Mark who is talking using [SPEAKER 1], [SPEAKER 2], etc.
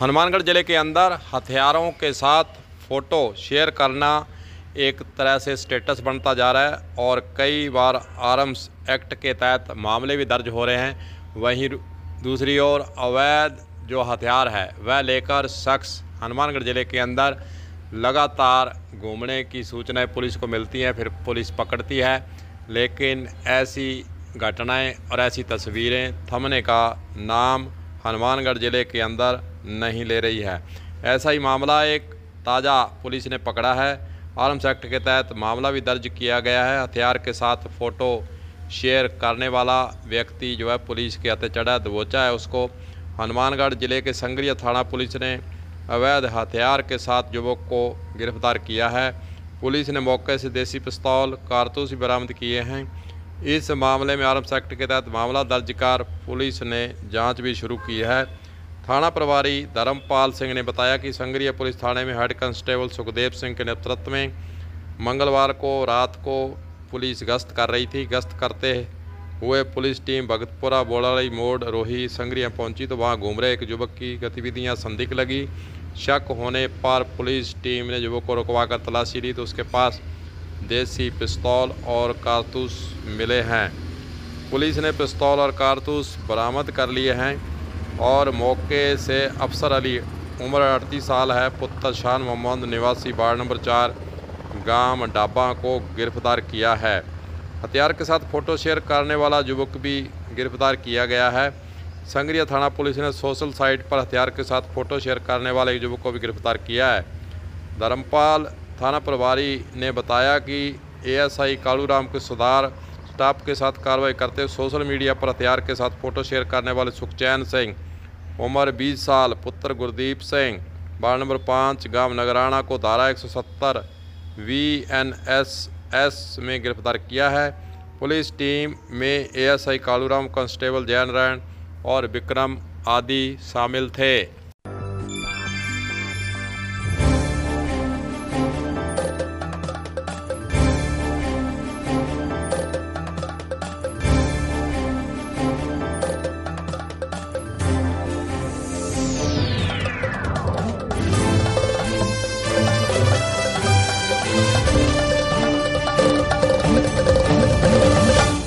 [SPEAKER 1] हनुमानगढ़ ज़िले के अंदर हथियारों के साथ फ़ोटो शेयर करना एक तरह से स्टेटस बनता जा रहा है और कई बार आर्म्स एक्ट के तहत मामले भी दर्ज हो रहे हैं वहीं दूसरी ओर अवैध जो हथियार है वह लेकर शख्स हनुमानगढ़ ज़िले के अंदर लगातार घूमने की सूचनाएं पुलिस को मिलती हैं फिर पुलिस पकड़ती है लेकिन ऐसी घटनाएं और ऐसी तस्वीरें थमने का नाम हनुमानगढ़ ज़िले के अंदर नहीं ले रही है ऐसा ही मामला एक ताज़ा पुलिस ने पकड़ा है आर्म्स एक्ट के तहत मामला भी दर्ज किया गया है हथियार के साथ फ़ोटो शेयर करने वाला व्यक्ति जो है पुलिस के हथे चढ़ा दबोचा है उसको हनुमानगढ़ ज़िले के संग्रिया थाना पुलिस ने अवैध हथियार के साथ युवक को गिरफ्तार किया है पुलिस ने मौके से देसी पिस्तौल कारतूस भी बरामद किए हैं इस मामले में आर्म्स एक्ट के तहत मामला दर्ज कर पुलिस ने जांच भी शुरू की है थाना प्रभारी धर्मपाल सिंह ने बताया कि संगरिया पुलिस थाने में हेड कांस्टेबल सुखदेव सिंह के नेतृत्व में मंगलवार को रात को पुलिस गश्त कर रही थी गश्त करते हुए पुलिस टीम भगतपुरा बोलाई मोड़ रोही संग्रिया पहुंची तो वहां घूम रहे एक युवक की गतिविधियां संदिग्ध लगी शक होने पर पुलिस टीम ने युवक को रुकवा कर तलाशी ली तो उसके पास देसी पिस्तौल और कारतूस मिले हैं पुलिस ने पिस्तौल और कारतूस बरामद कर लिए हैं और मौके से अफसर अली उम्र अड़तीस साल है पुत्र शान मोहम्मद निवासी वार्ड नंबर चार गांव डाबा को गिरफ्तार किया है हथियार के साथ फ़ोटो शेयर करने वाला युवक भी गिरफ्तार किया गया है संगरिया थाना पुलिस ने सोशल साइट पर हथियार के साथ फ़ोटो शेयर करने वाले युवक को भी गिरफ्तार किया है धर्मपाल थाना प्रभारी ने बताया कि एएसआई आई कालूराम के सुधार स्टाफ के साथ कार्रवाई करते हुए सोशल मीडिया पर हथियार के साथ फोटो शेयर करने वाले सुखचैन सिंह उम्र 20 साल पुत्र गुरदीप सिंह वार्ड नंबर पाँच गांव नगराना को धारा 170 वी एन एस एस में गिरफ्तार किया है पुलिस टीम में एएसआई कालूराम कांस्टेबल जयनारायण और विक्रम आदि शामिल थे